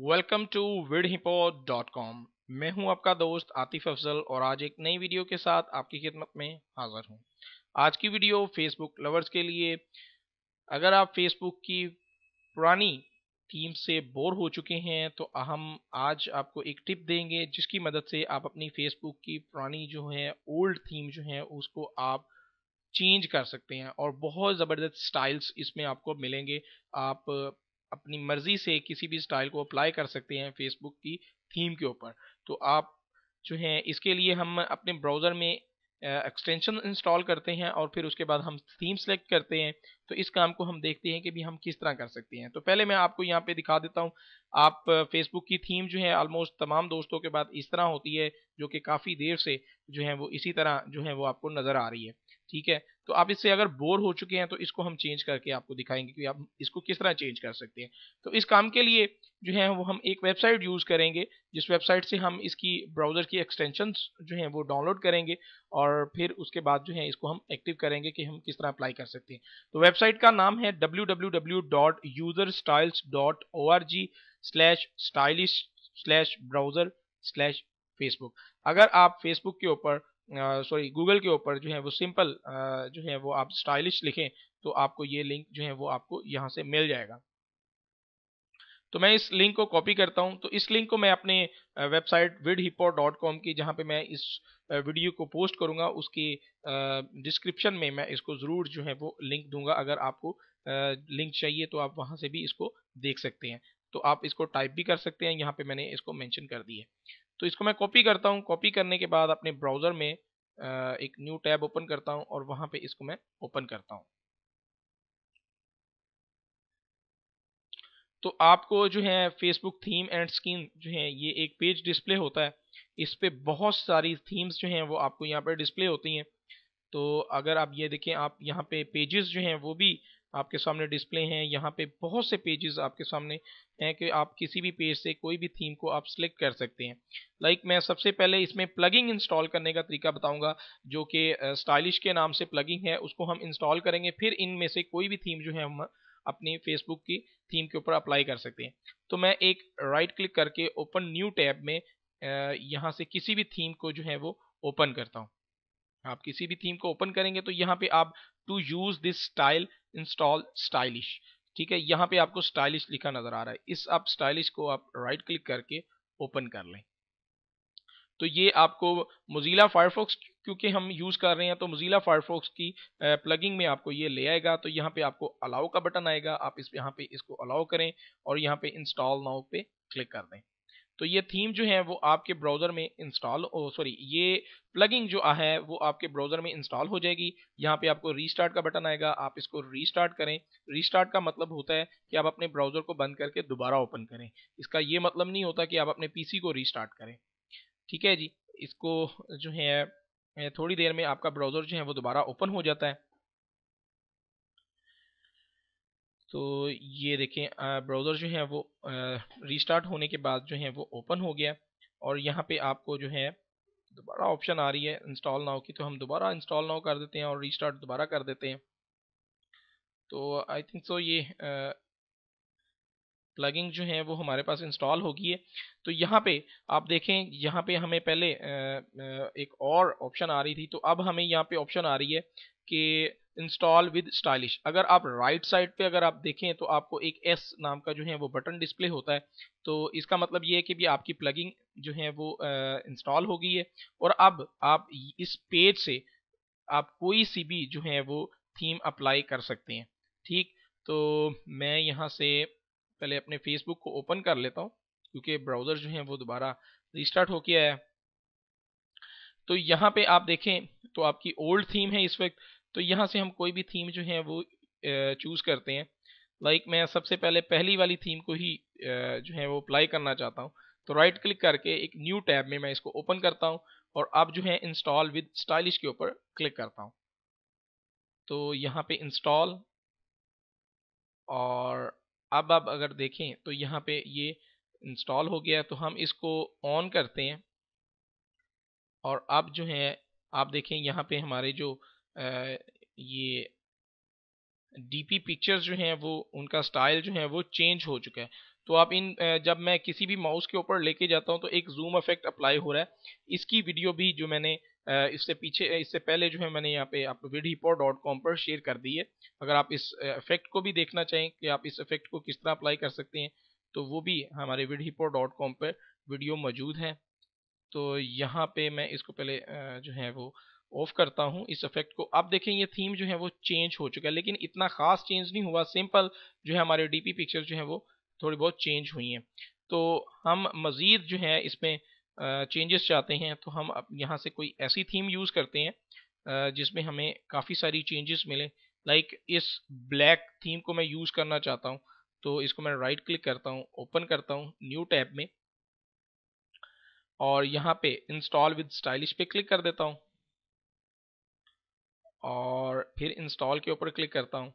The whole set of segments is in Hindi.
वेलकम टू विडहिपो.कॉम मैं हूं आपका दोस्त आतिफ अफजल और आज एक नई वीडियो के साथ आपकी खिदमत में हाजिर हूं आज की वीडियो फेसबुक लवर्स के लिए अगर आप फेसबुक की पुरानी थीम से बोर हो चुके हैं तो हम आज आपको एक टिप देंगे जिसकी मदद से आप अपनी फेसबुक की पुरानी जो है ओल्ड थीम जो है उसको आप चेंज कर सकते हैं और बहुत ज़बरदस्त स्टाइल्स इसमें आपको मिलेंगे आप अपनी मर्ज़ी से किसी भी स्टाइल को अप्लाई कर सकते हैं फेसबुक की थीम के ऊपर तो आप जो है इसके लिए हम अपने ब्राउज़र में एक्सटेंशन इंस्टॉल करते हैं और फिर उसके बाद हम थीम सेलेक्ट करते हैं तो इस काम को हम देखते हैं कि भी हम किस तरह कर सकते हैं तो पहले मैं आपको यहाँ पे दिखा देता हूँ आप फेसबुक की थीम जो है ऑलमोस्ट तमाम दोस्तों के बाद इस तरह होती है जो कि काफ़ी देर से जो है वो इसी तरह जो है वो आपको नज़र आ रही है ठीक है तो आप इससे अगर बोर हो चुके हैं तो इसको हम चेंज करके आपको दिखाएंगे कि आप इसको किस तरह चेंज कर सकते हैं तो इस काम के लिए जो है वो हम एक वेबसाइट यूज़ करेंगे जिस वेबसाइट से हम इसकी ब्राउज़र की एक्सटेंशन जो है वो डाउनलोड करेंगे और फिर उसके बाद जो है इसको हम एक्टिव करेंगे कि हम किस तरह अप्लाई कर सकते हैं तो वेबसाइट का नाम है W W W dot user styles dot O R G slash stylish slash browser slash Facebook अगर आप फेसबुक के ऊपर सॉरी गूगल के ऊपर जो है वो सिंपल uh, जो है वो आप स्टाइलिश लिखें तो आपको ये लिंक जो है वो आपको यहाँ से मिल जाएगा तो मैं इस लिंक को कॉपी करता हूँ तो इस लिंक को मैं अपने वेबसाइट विडहिपो डॉट कॉम की जहाँ पे मैं इस वीडियो को पोस्ट करूँगा उसकी डिस्क्रिप्शन में मैं इसको ज़रूर जो है वो लिंक दूंगा अगर आपको लिंक चाहिए तो आप वहाँ से भी इसको देख सकते हैं तो आप इसको टाइप भी कर सकते हैं यहाँ पे मैंने इसको मेंशन कर दी है तो इसको मैं कॉपी करता हूँ कॉपी करने के बाद अपने ब्राउज़र में एक न्यू टैब ओपन करता हूँ और वहां पे इसको मैं ओपन करता हूँ तो आपको जो है फेसबुक थीम एंड स्कीम जो है ये एक पेज डिस्प्ले होता है इस पर बहुत सारी थीम्स जो हैं वो आपको यहाँ पर डिस्प्ले होती हैं तो अगर आप ये देखें आप यहाँ पे पेजेस जो हैं वो भी आपके सामने डिस्प्ले हैं यहाँ पे बहुत से पेजेस आपके सामने हैं कि आप किसी भी पेज से कोई भी थीम को आप सिलेक्ट कर सकते हैं लाइक like मैं सबसे पहले इसमें प्लगिंग इंस्टॉल करने का तरीका बताऊंगा जो कि स्टाइलिश के नाम से प्लगिंग है उसको हम इंस्टॉल करेंगे फिर इनमें से कोई भी थीम जो है हम अपनी फेसबुक की थीम के ऊपर अप्लाई कर सकते हैं तो मैं एक राइट क्लिक करके ओपन न्यू टैब में यहाँ से किसी भी थीम को जो है वो ओपन करता हूँ आप किसी भी थीम को ओपन करेंगे तो यहाँ पे आप to use this style install stylish ठीक है यहाँ पे आपको स्टाइलिश लिखा नजर आ रहा है इस आप स्टाइलिश को आप राइट क्लिक करके ओपन कर लें तो ये आपको मोजिला फायरफॉक्स क्योंकि हम यूज़ कर रहे हैं तो मोजिला फायरफॉक्स की प्लगिंग में आपको ये ले आएगा तो यहाँ पे आपको अलाउ का बटन आएगा आप इस यहाँ पे इसको अलाउ करें और यहाँ पे इंस्टॉल नाउ पे क्लिक कर दें तो ये थीम जो है वो आपके ब्राउज़र में इंस्टॉल सॉरी ये प्लगिंग जो है वो आपके ब्राउज़र में इंस्टॉल हो जाएगी यहाँ पे आपको रीस्टार्ट का बटन आएगा आप इसको रीस्टार्ट करें रीस्टार्ट का मतलब होता है कि आप अपने ब्राउज़र को बंद करके दोबारा ओपन करें इसका ये मतलब नहीं होता कि आप अपने पीसी को रीस्टार्ट करें ठीक है जी इसको जो है थोड़ी देर में आपका ब्राउज़र जो है वो दोबारा ओपन हो जाता है तो ये देखें ब्राउज़र जो है वो रीस्टार्ट होने के बाद जो है वो ओपन हो गया और यहाँ पे आपको जो है दोबारा ऑप्शन आ रही है इंस्टॉल नाउ की तो हम दोबारा इंस्टॉल नाउ कर देते हैं और रीस्टार्ट दोबारा कर देते हैं तो आई थिंक सो ये प्लगिंग जो है वो हमारे पास इंस्टॉल होगी है तो यहाँ पे आप देखें यहाँ पे हमें पहले एक और ऑप्शन आ रही थी तो अब हमें यहाँ पे ऑप्शन आ रही है कि इंस्टॉल विद स्टाइलिश अगर आप राइट right साइड पे अगर आप देखें तो आपको एक एस नाम का जो है वो बटन डिस्प्ले होता है तो इसका मतलब ये है कि भी आपकी प्लगिंग जो है वो इंस्टॉल हो गई है और अब आप इस पेज से आप कोई सी भी जो है वो थीम अप्लाई कर सकते हैं ठीक तो मैं यहाँ से पहले अपने फेसबुक को ओपन कर लेता हूँ क्योंकि ब्राउज़र जो है वो दोबारा रिस्टार्ट हो गया है तो यहाँ पे आप देखें तो आपकी ओल्ड थीम है इस वक्त तो यहाँ से हम कोई भी थीम जो है वो चूज़ करते हैं लाइक मैं सबसे पहले पहली वाली थीम को ही जो है वो अप्लाई करना चाहता हूँ तो राइट क्लिक करके एक न्यू टैब में मैं इसको ओपन करता हूँ और अब जो है इंस्टॉल विद स्टाइलिश के ऊपर क्लिक करता हूँ तो यहाँ पे इंस्टॉल और अब आप अगर देखें तो यहाँ पे ये इंस्टॉल हो गया तो हम इसको ऑन करते हैं और अब जो है आप देखें यहाँ पे हमारे जो ये डीपी पिक्चर्स जो हैं वो उनका स्टाइल जो है वो चेंज हो चुका है तो आप इन जब मैं किसी भी माउस के ऊपर लेके जाता हूँ तो एक जूम इफेक्ट अप्लाई हो रहा है इसकी वीडियो भी जो मैंने इससे पीछे इससे पहले जो है मैंने यहाँ पे आपको विडहिपो डॉट कॉम पर शेयर कर दी है अगर आप इस इफेक्ट को भी देखना चाहें कि आप इस इफेक्ट को किस तरह अप्लाई कर सकते हैं तो वो भी हमारे विडहिपो डॉट कॉम पर वीडियो मौजूद है तो यहाँ पे मैं इसको पहले जो है वो ऑफ करता हूं इस इफेक्ट को अब देखें ये थीम जो है वो चेंज हो चुका है लेकिन इतना खास चेंज नहीं हुआ सिंपल जो है हमारे डीपी पिक्चर जो है वो थोड़ी बहुत चेंज हुई हैं तो हम मज़ीद जो है इसमें चेंजेस चाहते हैं तो हम अब यहाँ से कोई ऐसी थीम यूज़ करते हैं जिसमें हमें काफ़ी सारी चेंजेस मिले लाइक like इस ब्लैक थीम को मैं यूज़ करना चाहता हूँ तो इसको मैं राइट क्लिक करता हूँ ओपन करता हूँ न्यू टैब में और यहाँ पे इंस्टॉल विद स्टाइलिश पे क्लिक कर देता हूँ और फिर इंस्टॉल के ऊपर क्लिक करता हूँ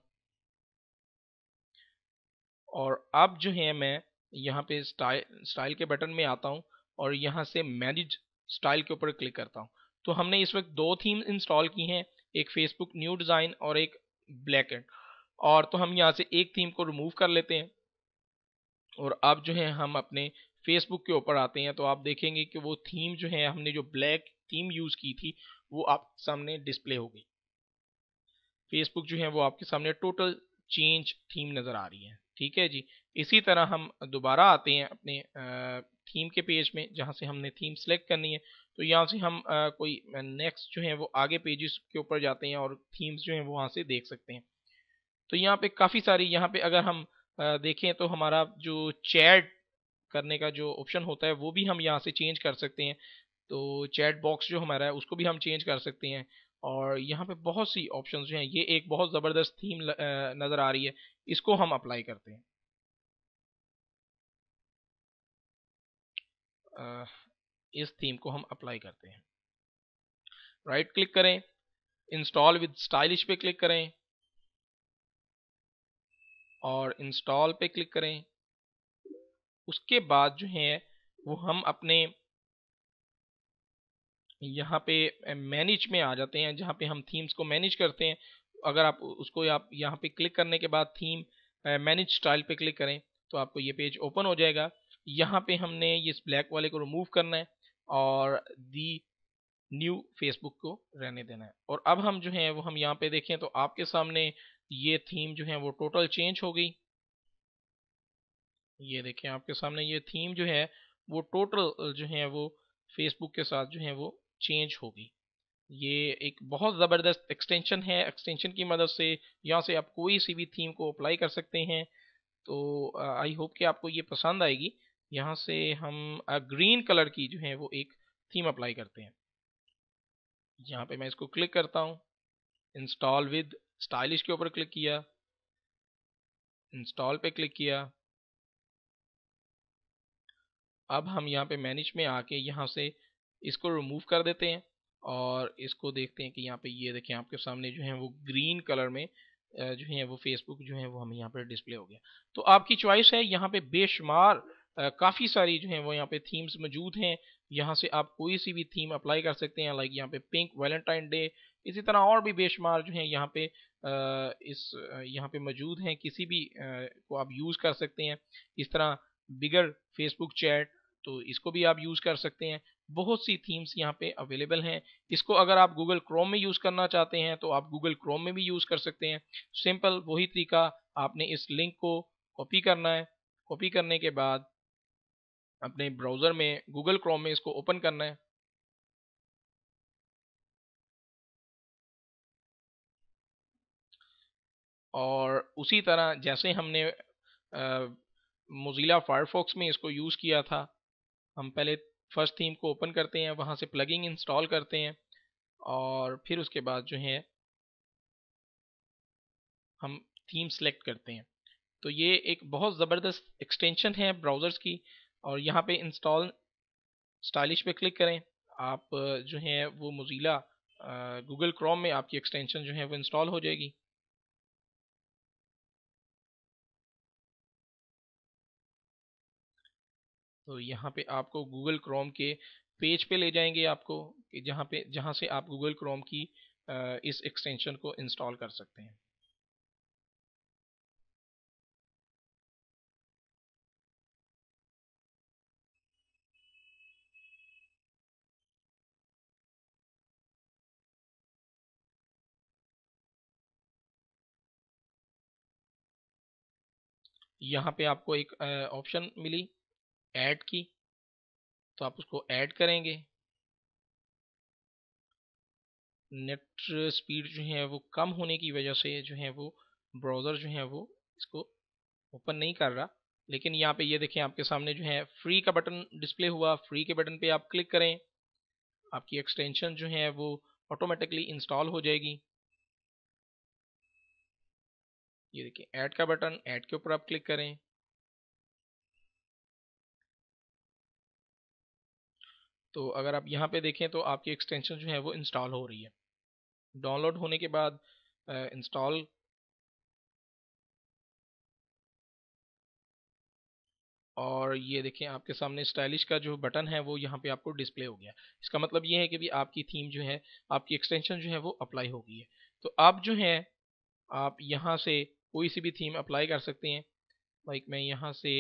और अब जो है मैं यहाँ पे स्टाइल स्टाइल के बटन में आता हूँ और यहाँ से मैनेज स्टाइल के ऊपर क्लिक करता हूँ तो हमने इस वक्त दो थीम इंस्टॉल की हैं एक फेसबुक न्यू डिज़ाइन और एक ब्लैक एंड और तो हम यहाँ से एक थीम को रिमूव कर लेते हैं और अब जो है हम अपने फेसबुक के ऊपर आते हैं तो आप देखेंगे कि वो थीम जो है हमने जो ब्लैक थीम यूज़ की थी वो आप सामने डिस्प्ले हो गई फेसबुक जो है वो आपके सामने टोटल चेंज थीम नज़र आ रही है ठीक है जी इसी तरह हम दोबारा आते हैं अपने थीम के पेज में जहाँ से हमने थीम सेलेक्ट करनी है तो यहाँ से हम कोई नेक्स्ट जो है वो आगे पेजेस के ऊपर जाते हैं और थीम्स जो हैं वो वहाँ से देख सकते हैं तो यहाँ पे काफ़ी सारी यहाँ पे अगर हम देखें तो हमारा जो चैट करने का जो ऑप्शन होता है वो भी हम यहाँ से चेंज कर सकते हैं तो चैट बॉक्स जो हमारा है उसको भी हम चेंज कर सकते हैं और यहाँ पे बहुत सी ऑप्शन जो हैं ये एक बहुत ज़बरदस्त थीम नज़र आ रही है इसको हम अप्लाई करते हैं इस थीम को हम अप्लाई करते हैं राइट right क्लिक करें इंस्टॉल विद स्टाइलिश पे क्लिक करें और इंस्टॉल पे क्लिक करें उसके बाद जो है वो हम अपने यहाँ पे मैनेज में आ जाते हैं जहाँ पे हम थीम्स को मैनेज करते हैं अगर आप उसको आप यहाँ पे क्लिक करने के बाद थीम मैनेज स्टाइल पे क्लिक करें तो आपको ये पेज ओपन हो जाएगा यहाँ पे हमने ये इस ब्लैक वाले को रिमूव करना है और दी न्यू फेसबुक को रहने देना है और अब हम जो है वो हम यहाँ पे देखें तो आपके सामने ये थीम जो है वो टोटल चेंज हो गई ये देखें आपके सामने ये थीम जो है वो टोटल जो है वो फेसबुक के साथ जो है वो चेंज होगी ये एक बहुत ज़बरदस्त एक्सटेंशन है एक्सटेंशन की मदद से यहाँ से आप कोई सी भी थीम को अप्लाई कर सकते हैं तो आई होप कि आपको ये पसंद आएगी यहाँ से हम ग्रीन कलर की जो है वो एक थीम अप्लाई करते हैं यहाँ पे मैं इसको क्लिक करता हूँ इंस्टॉल विद स्टाइलिश के ऊपर क्लिक किया इंस्टॉल पे क्लिक किया अब हम यहाँ पे मैनेज में आके यहाँ से इसको रिमूव कर देते हैं और इसको देखते हैं कि यहाँ पे ये देखें आपके सामने जो है वो ग्रीन कलर में जो है वो फेसबुक जो है वो हमें यहाँ पर डिस्प्ले हो गया तो आपकी चॉइस है यहाँ पे बेशुमार काफ़ी सारी जो है वो यहाँ पे थीम्स मौजूद हैं यहाँ से आप कोई सी भी थीम अप्लाई कर सकते हैं लाइक यहाँ पे पिंक वैलेंटाइन डे इसी तरह और भी बेशुमार जो हैं यहाँ पे इस यहाँ पे मौजूद हैं किसी भी को आप यूज़ कर सकते हैं इस तरह बिगर फेसबुक चैट तो इसको भी आप यूज़ कर सकते हैं बहुत सी थीम्स यहाँ पे अवेलेबल हैं इसको अगर आप गूगल क्रोम में यूज़ करना चाहते हैं तो आप गूगल क्रोम में भी यूज़ कर सकते हैं सिंपल वही तरीका आपने इस लिंक को कॉपी करना है कॉपी करने के बाद अपने ब्राउज़र में गूगल क्रोम में इसको ओपन करना है और उसी तरह जैसे हमने मोज़िला फायरफॉक्स में इसको यूज़ किया था हम पहले फर्स्ट थीम को ओपन करते हैं वहाँ से प्लगिंग इंस्टॉल करते हैं और फिर उसके बाद जो है हम थीम सेलेक्ट करते हैं तो ये एक बहुत ज़बरदस्त एक्सटेंशन है ब्राउज़र्स की और यहाँ पे इंस्टॉल स्टाइलिश पे क्लिक करें आप जो है वो मोज़ीला गूगल क्रोम में आपकी एक्सटेंशन जो है वो इंस्टॉल हो जाएगी तो यहाँ पे आपको गूगल क्रोम के पेज पे ले जाएंगे आपको कि जहाँ पे जहाँ से आप गूगल क्रोम की इस एक्सटेंशन को इंस्टॉल कर सकते हैं यहाँ पे आपको एक ऑप्शन मिली ऐड की तो आप उसको ऐड करेंगे नेट स्पीड जो है वो कम होने की वजह से जो है वो ब्राउज़र जो है वो इसको ओपन नहीं कर रहा लेकिन यहाँ पे ये यह देखें आपके सामने जो है फ्री का बटन डिस्प्ले हुआ फ्री के बटन पे आप क्लिक करें आपकी एक्सटेंशन जो है वो ऑटोमेटिकली इंस्टॉल हो जाएगी ये देखिए ऐड का बटन ऐड के ऊपर आप क्लिक करें तो अगर आप यहाँ पे देखें तो आपकी एक्सटेंशन जो है वो इंस्टॉल हो रही है डाउनलोड होने के बाद इंस्टॉल और ये देखें आपके सामने स्टाइलिश का जो बटन है वो यहाँ पे आपको डिस्प्ले हो गया इसका मतलब ये है कि भी आपकी थीम जो है आपकी एक्सटेंशन जो है वो अप्लाई हो गई है तो आप जो हैं आप यहाँ से कोई सी भी थीम अप्लाई कर सकते हैं लाइक मैं यहाँ से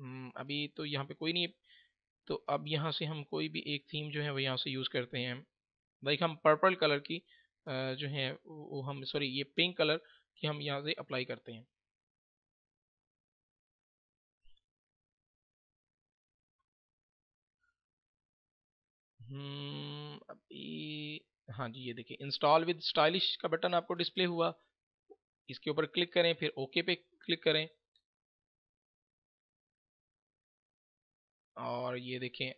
हम्म, अभी तो यहाँ पे कोई नहीं तो अब यहाँ से हम कोई भी एक थीम जो है वो यहाँ से यूज़ करते हैं लाइक हम पर्पल कलर की जो है वो हम सॉरी ये पिंक कलर की हम यहाँ से अप्लाई करते हैं हम्म, अभी हाँ जी ये देखिए इंस्टॉल विद स्टाइलिश का बटन आपको डिस्प्ले हुआ इसके ऊपर क्लिक करें फिर ओके पे क्लिक करें और ये देखें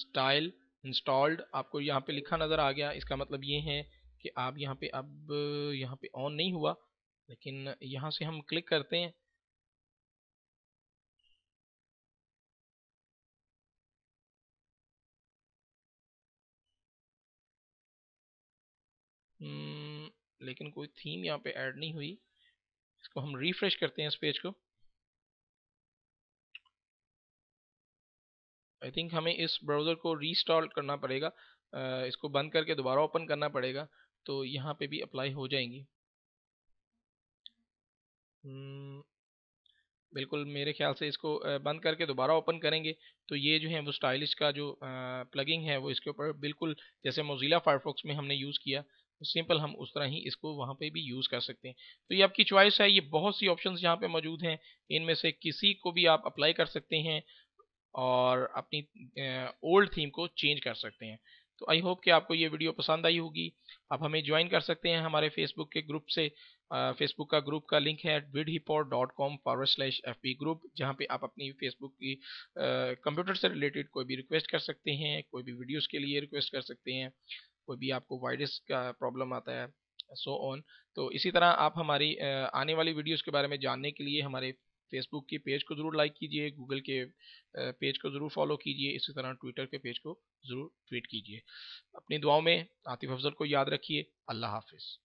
स्टाइल इंस्टॉल्ड आपको यहाँ पे लिखा नज़र आ गया इसका मतलब ये है कि आप यहाँ पे अब यहाँ पे ऑन नहीं हुआ लेकिन यहाँ से हम क्लिक करते हैं हम्म, लेकिन कोई थीम यहाँ पे ऐड नहीं हुई इसको हम रिफ्रेश करते हैं इस पेज को आई थिंक हमें इस ब्राउज़र को रीस्टॉल करना पड़ेगा इसको बंद करके दोबारा ओपन करना पड़ेगा तो यहाँ पे भी अप्लाई हो जाएंगी हम्म, बिल्कुल मेरे ख्याल से इसको बंद करके दोबारा ओपन करेंगे तो ये जो है वो स्टाइलिश का जो प्लगिंग है वो इसके ऊपर बिल्कुल जैसे मोजिला फायरफॉक्स में हमने यूज़ किया सिंपल हम उस तरह ही इसको वहाँ पे भी यूज़ कर सकते हैं तो ये आपकी चॉइस है ये बहुत सी ऑप्शंस यहाँ पे मौजूद हैं इनमें से किसी को भी आप अप्लाई कर सकते हैं और अपनी ओल्ड थीम को चेंज कर सकते हैं तो आई होप कि आपको ये वीडियो पसंद आई होगी आप हमें ज्वाइन कर सकते हैं हमारे फेसबुक के ग्रुप से फेसबुक का ग्रुप का लिंक है विड हिपॉट dot com forward slash F P group जहाँ पे आप अपनी फेसबुक की कंप्यूटर से रिलेटेड कोई भी रिक्वेस्ट कर सकते हैं कोई भी वीडियोस के लिए रिक्वेस्ट कर सकते हैं कोई भी आपको वायरस का प्रॉब्लम आता है सो so ऑन तो इसी तरह आप हमारी आने वाली वीडियोज़ के बारे में जानने के लिए हमारे फेसबुक के पेज को ज़रूर लाइक कीजिए गूगल के पेज को ज़रूर फॉलो कीजिए इसी तरह ट्विटर के पेज को ज़रूर ट्वीट कीजिए अपनी दुआओं में आतिफ अफजल को याद रखिए अल्लाह हाफिज़